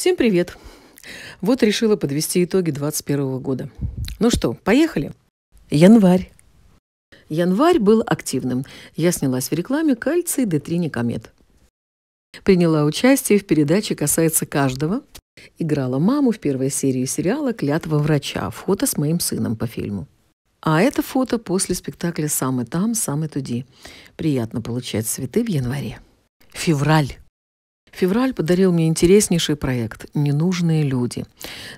Всем привет! Вот решила подвести итоги 2021 года. Ну что, поехали? Январь. Январь был активным. Я снялась в рекламе «Кальций Д3 Никомет». Приняла участие в передаче «Касается каждого». Играла маму в первой серии сериала «Клятва врача». Фото с моим сыном по фильму. А это фото после спектакля «Самый там, самый туди». Приятно получать цветы в январе. Февраль. Февраль подарил мне интереснейший проект «Ненужные люди».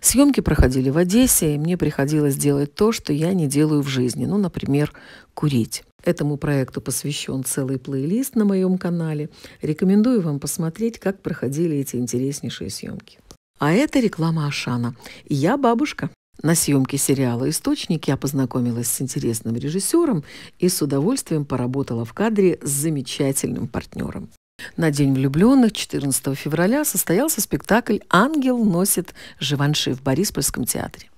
Съемки проходили в Одессе, и мне приходилось делать то, что я не делаю в жизни, ну, например, курить. Этому проекту посвящен целый плейлист на моем канале. Рекомендую вам посмотреть, как проходили эти интереснейшие съемки. А это реклама Ашана. Я бабушка. На съемке сериала «Источник» я познакомилась с интересным режиссером и с удовольствием поработала в кадре с замечательным партнером. На День влюбленных 14 февраля состоялся спектакль «Ангел носит Живанши» в Бориспольском театре.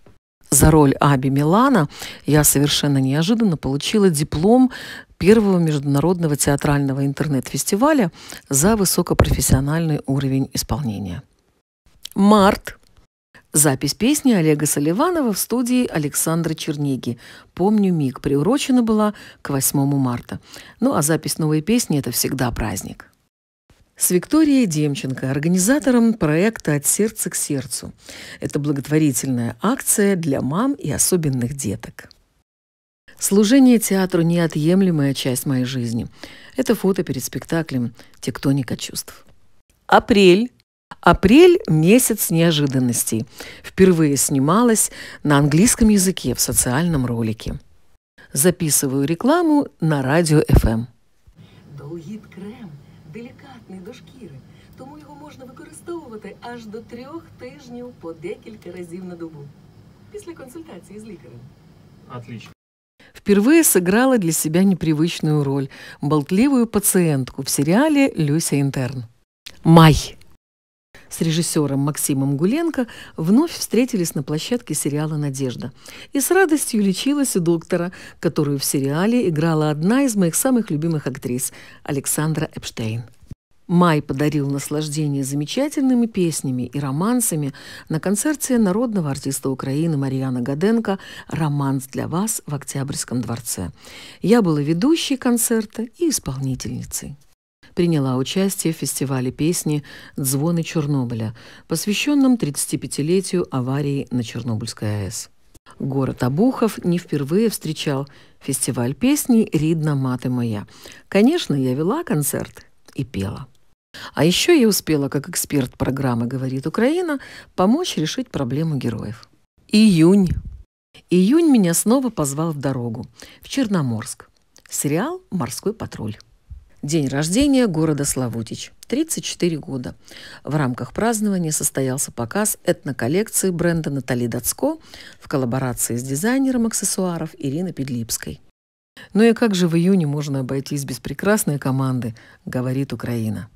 За роль Аби Милана я совершенно неожиданно получила диплом первого международного театрального интернет-фестиваля за высокопрофессиональный уровень исполнения. Март. Запись песни Олега Соливанова в студии Александра Чернеги. «Помню миг» приурочена была к 8 марта. Ну а запись новой песни – это всегда праздник с Викторией Демченко, организатором проекта «От сердца к сердцу». Это благотворительная акция для мам и особенных деток. Служение театру – неотъемлемая часть моей жизни. Это фото перед спектаклем «Тектоника чувств». Апрель. Апрель – месяц неожиданностей. Впервые снималась на английском языке в социальном ролике. Записываю рекламу на радио FM. Эм. Долгит крем причетний до шкіри, тому його можна використовувати аж до трьох тижнів по декілька разів на добу після консультации с лікарем. Отлично. Впервые сыграла для себя непривычную роль – болтливую пациентку в сериале «Люся Интерн». Май. С режиссером Максимом Гуленко вновь встретились на площадке сериала «Надежда». И с радостью лечилась у доктора, которую в сериале играла одна из моих самых любимых актрис – Александра Эпштейн. Май подарил наслаждение замечательными песнями и романсами на концерте народного артиста Украины Марьяна Гаденко «Романс для вас» в Октябрьском дворце. Я была ведущей концерта и исполнительницей. Приняла участие в фестивале песни «Звоны Чернобыля», посвященном 35-летию аварии на Чернобыльской АЭС. Город Обухов не впервые встречал фестиваль песни «Ридна маты моя». Конечно, я вела концерт и пела. А еще я успела, как эксперт программы «Говорит Украина», помочь решить проблему героев. Июнь. Июнь меня снова позвал в дорогу, в Черноморск. Сериал «Морской патруль». День рождения города Славутич. 34 года. В рамках празднования состоялся показ этноколлекции бренда Натали Дацко в коллаборации с дизайнером аксессуаров Ириной Педлипской. Ну и как же в июне можно обойтись без прекрасной команды «Говорит Украина».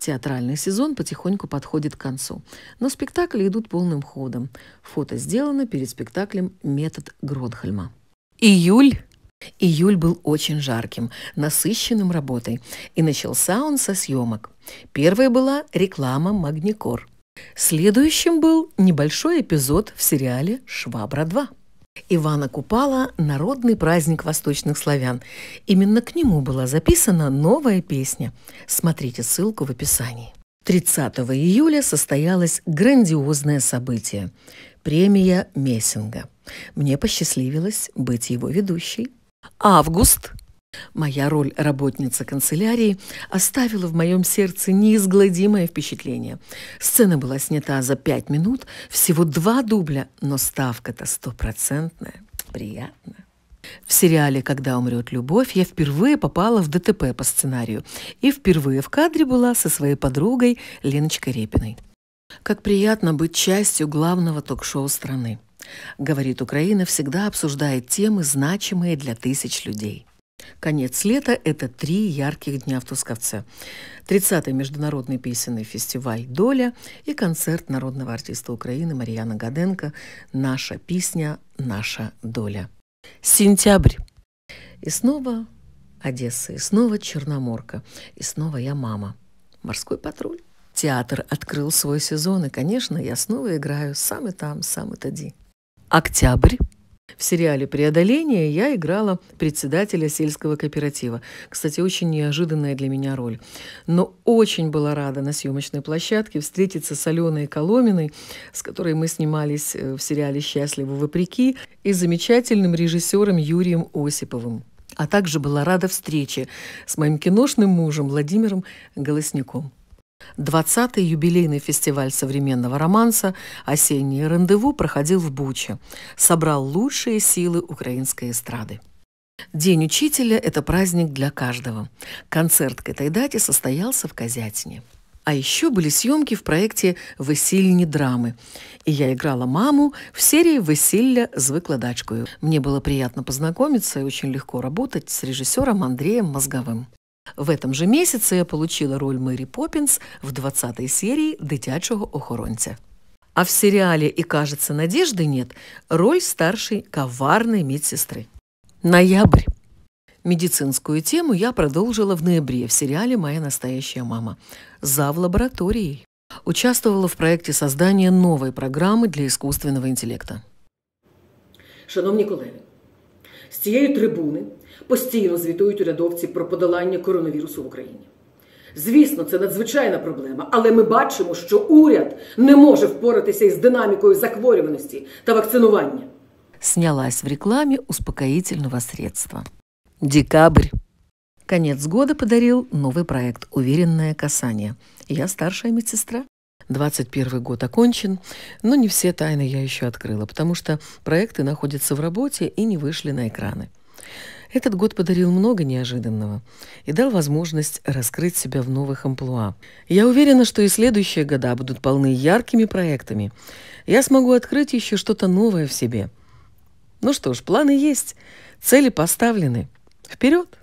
Театральный сезон потихоньку подходит к концу, но спектакли идут полным ходом. Фото сделано перед спектаклем «Метод Гронхольма». Июль Июль был очень жарким, насыщенным работой, и начался он со съемок. Первой была реклама «Магникор». Следующим был небольшой эпизод в сериале «Швабра 2». Ивана Купала – народный праздник восточных славян. Именно к нему была записана новая песня. Смотрите ссылку в описании. 30 июля состоялось грандиозное событие – премия Мессинга. Мне посчастливилось быть его ведущей. Август Моя роль работницы канцелярии оставила в моем сердце неизгладимое впечатление. Сцена была снята за пять минут, всего два дубля, но ставка-то стопроцентная. Приятно. В сериале «Когда умрет любовь» я впервые попала в ДТП по сценарию и впервые в кадре была со своей подругой Леночкой Репиной. Как приятно быть частью главного ток-шоу страны. Говорит Украина всегда обсуждает темы, значимые для тысяч людей. Конец лета – это три ярких дня в Тусковце. 30-й международный песенный фестиваль «Доля» и концерт народного артиста Украины Марьяна Гаденко «Наша песня, наша доля». Сентябрь. И снова Одесса, и снова Черноморка, и снова я мама. Морской патруль. Театр открыл свой сезон, и, конечно, я снова играю «Сам и там, сам и тади». Октябрь. В сериале «Преодоление» я играла председателя сельского кооператива. Кстати, очень неожиданная для меня роль. Но очень была рада на съемочной площадке встретиться с Аленой Коломиной, с которой мы снимались э, в сериале «Счастливы вопреки», и замечательным режиссером Юрием Осиповым. А также была рада встрече с моим киношным мужем Владимиром Голосняком. 20-й юбилейный фестиваль современного романса Осенний рандеву» проходил в Буче. Собрал лучшие силы украинской эстрады. День учителя – это праздник для каждого. Концерт к этой дате состоялся в Козятине. А еще были съемки в проекте «Весільні драмы». И я играла маму в серии «Весілля с выкладачкой». Мне было приятно познакомиться и очень легко работать с режиссером Андреем Мозговым. В этом же месяце я получила роль Мэри Поппинс в 20-й серії дитячого охоронця. А в сериале «И кажется, надежды нет» роль старшей коварной медсестры. Ноябрь. Медицинскую тему я продолжила в ноябре в сериале «Моя настоящая мама» Зав в лабораторией. Участвовала в проекте создания новой программы для искусственного интеллекта. Шановні колеги, З цієї трибуни постійно звітують урядовці про подолання коронавірусу в Україні. Звісно, це надзвичайна проблема, але ми бачимо, що уряд не може впоратися із динамікою захворюваності та вакцинування. Снялась в рекламе успокоительного средства. Декабрь. Конец года подарил новый проект «Уверенное касание». Я старшая медсестра. 21 год окончен, но не все тайны я еще открыла, потому что проекты находятся в работе и не вышли на экраны. Этот год подарил много неожиданного и дал возможность раскрыть себя в новых амплуа. Я уверена, что и следующие года будут полны яркими проектами. Я смогу открыть еще что-то новое в себе. Ну что ж, планы есть, цели поставлены. Вперед!